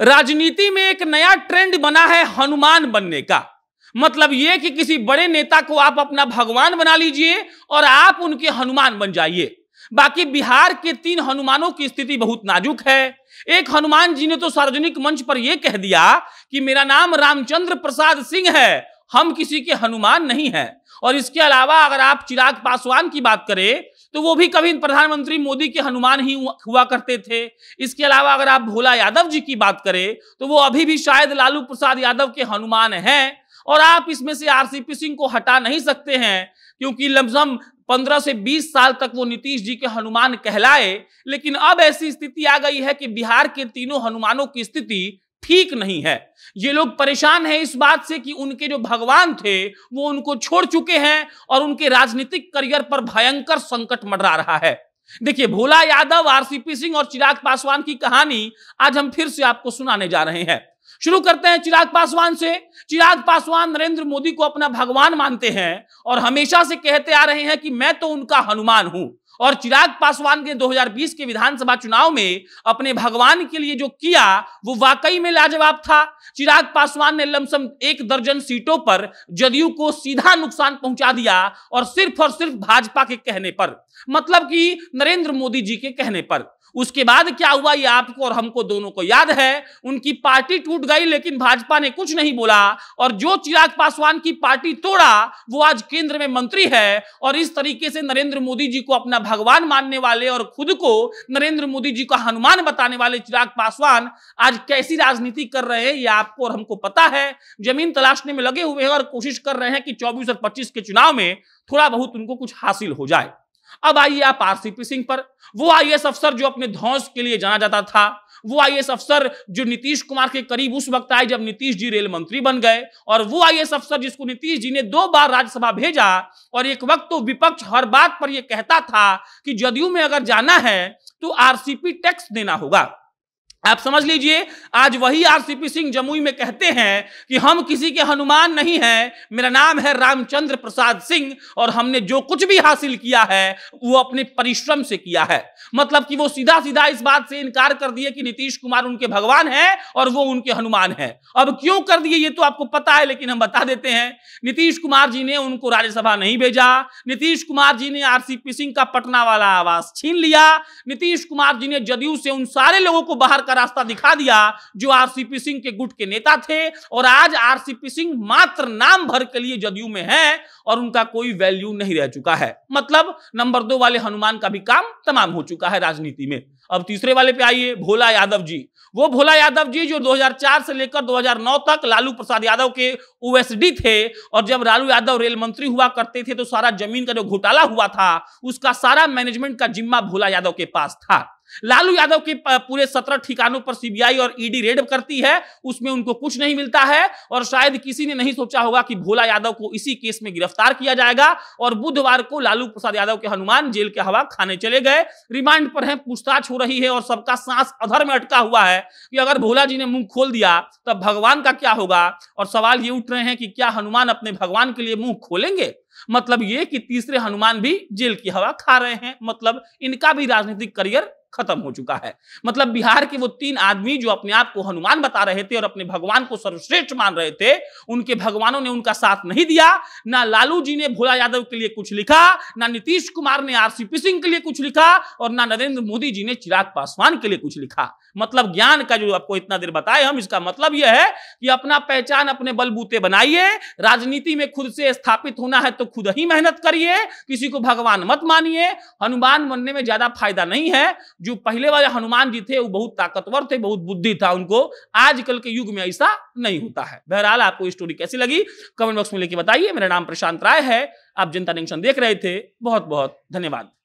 राजनीति में एक नया ट्रेंड बना है हनुमान बनने का मतलब ये कि किसी बड़े नेता को आप अपना भगवान बना लीजिए और आप उनके हनुमान बन जाइए बाकी बिहार के तीन हनुमानों की स्थिति बहुत नाजुक है एक हनुमान जी ने तो सार्वजनिक मंच पर यह कह दिया कि मेरा नाम रामचंद्र प्रसाद सिंह है हम किसी के हनुमान नहीं है और इसके अलावा अगर आप चिराग पासवान की बात करें तो वो भी कभी प्रधानमंत्री मोदी के हनुमान ही हुआ करते थे इसके अलावा अगर आप भोला यादव जी की बात करें तो वो अभी भी शायद लालू प्रसाद यादव के हनुमान हैं और आप इसमें से आरसीपी सिंह को हटा नहीं सकते हैं क्योंकि लमसम 15 से 20 साल तक वो नीतीश जी के हनुमान कहलाए लेकिन अब ऐसी स्थिति आ गई है कि बिहार के तीनों हनुमानों की स्थिति ठीक नहीं है ये लोग परेशान हैं इस बात से कि उनके जो भगवान थे वो उनको छोड़ चुके हैं और उनके राजनीतिक करियर पर भयंकर संकट मडरा रहा है देखिए भोला यादव आरसीपी सिंह और चिराग पासवान की कहानी आज हम फिर से आपको सुनाने जा रहे हैं शुरू करते हैं चिराग पासवान से चिराग पासवान नरेंद्र मोदी को अपना भगवान मानते हैं और हमेशा से कहते आ रहे हैं कि मैं तो उनका हनुमान हूं और चिराग पासवान ने 2020 के विधानसभा चुनाव में अपने भगवान के लिए जो किया वो वाकई में लाजवाब था चिराग पासवान ने लमसम एक दर्जन सीटों पर जदयू को सीधा नुकसान पहुंचा दिया और सिर्फ और सिर्फ भाजपा के कहने पर मतलब कि नरेंद्र मोदी जी के कहने पर उसके बाद क्या हुआ ये आपको और हमको दोनों को याद है उनकी पार्टी टूट गई लेकिन भाजपा ने कुछ नहीं बोला और जो चिराग पासवान की पार्टी तोड़ा वो आज केंद्र में मंत्री है और इस तरीके से नरेंद्र मोदी जी को अपना भगवान मानने वाले और खुद को नरेंद्र मोदी जी का हनुमान बताने वाले चिराग पासवान आज कैसी राजनीति कर रहे हैं ये आपको और हमको पता है जमीन तलाशने में लगे हुए हैं और कोशिश कर रहे हैं कि चौबीस और पच्चीस के चुनाव में थोड़ा बहुत उनको कुछ हासिल हो जाए अब आइए आप आरसीपी सिंह पर वो आईएएस अफसर जो अपने धौस के लिए जाना जाता था वो आईएएस अफसर जो नीतीश कुमार के करीब उस वक्त आए जब नीतीश जी रेल मंत्री बन गए और वो आईएएस अफसर जिसको नीतीश जी ने दो बार राज्यसभा भेजा और एक वक्त तो विपक्ष हर बात पर यह कहता था कि जदयू में अगर जाना है तो आरसीपी टैक्स देना होगा आप समझ लीजिए आज वही आरसीपी सिंह जमुई में कहते हैं कि हम किसी के हनुमान नहीं हैं मेरा नाम है रामचंद्र प्रसाद सिंह और हमने जो कुछ भी हासिल किया है वो अपने परिश्रम से किया है मतलब कि वो सीधा सीधा इस बात से इनकार कर दिए कि नीतीश कुमार उनके भगवान हैं और वो उनके हनुमान हैं अब क्यों कर दिए ये तो आपको पता है लेकिन हम बता देते हैं नीतीश कुमार जी ने उनको राज्यसभा नहीं भेजा नीतीश कुमार जी ने आरसीपी सिंह का पटना वाला आवास छीन लिया नीतीश कुमार जी ने जदयू से उन सारे लोगों को बाहर कर रास्ता दिखा दिया जो आरसीपी सिंह के गुट के नेता थे और आज आरसीपी सिंह मात्र नाम भर के लिए जदयू में है और उनका कोई वैल्यू नहीं रह चुका है मतलब नंबर दो वाले हनुमान का भी काम तमाम हो चुका है राजनीति में अब तीसरे वाले पे आइए भोला यादव जी वो भोला यादव जी जो 2004 से लेकर 2009 तक लालू प्रसाद यादव के ओएसडी थे और जब लालू यादव रेल मंत्री हुआ करते थे तो सारा जमीन का जो घोटाला हुआ था उसका सारा मैनेजमेंट का जिम्मा भोला यादव के पास था लालू यादव के पूरे सत्रह ठिकानों पर सीबीआई और ईडी e रेड करती है उसमें उनको कुछ नहीं मिलता है और शायद किसी ने नहीं सोचा होगा कि भोला यादव को इसी केस में गिरफ्तार किया जाएगा और बुधवार को लालू प्रसाद यादव के हनुमान जेल के हवा खाने चले गए रिमांड पर है पूछताछ हो रही है और सबका सांस अधर में अटका हुआ है कि अगर भोला जी ने मुंह खोल दिया तब तो भगवान का क्या होगा और सवाल ये उठ रहे हैं कि क्या हनुमान अपने भगवान के लिए मुंह खोलेंगे मतलब ये कि तीसरे हनुमान भी जेल की हवा खा रहे हैं मतलब इनका भी राजनीतिक करियर खत्म हो चुका है मतलब बिहार के वो तीन आदमी जो अपने आप को हनुमान बता रहे थे और अपने भगवान को सर्वश्रेष्ठ मान रहे थे उनके भगवानों ने उनका साथ नहीं दिया ना लालू जी ने भोला यादव के लिए कुछ लिखा ना नीतीश कुमार ने आरसीपी सिंह के लिए कुछ लिखा और ना नरेंद्र मोदी जी ने चिराग पासवान के लिए कुछ लिखा मतलब ज्ञान का जो आपको इतना देर बताए हम इसका मतलब यह है कि अपना पहचान अपने बलबूते बनाइए राजनीति में खुद से स्थापित होना है तो खुद ही मेहनत करिए किसी को भगवान मत मानिए हनुमान बनने में ज्यादा फायदा नहीं है जो पहले वाले हनुमान जी थे वो बहुत ताकतवर थे बहुत बुद्धि था उनको आजकल के युग में ऐसा नहीं होता है बहरहाल आपको स्टोरी कैसी लगी कमेंट बॉक्स में लेके बताइए मेरा नाम प्रशांत राय है आप जनता टेंशन देख रहे थे बहुत बहुत धन्यवाद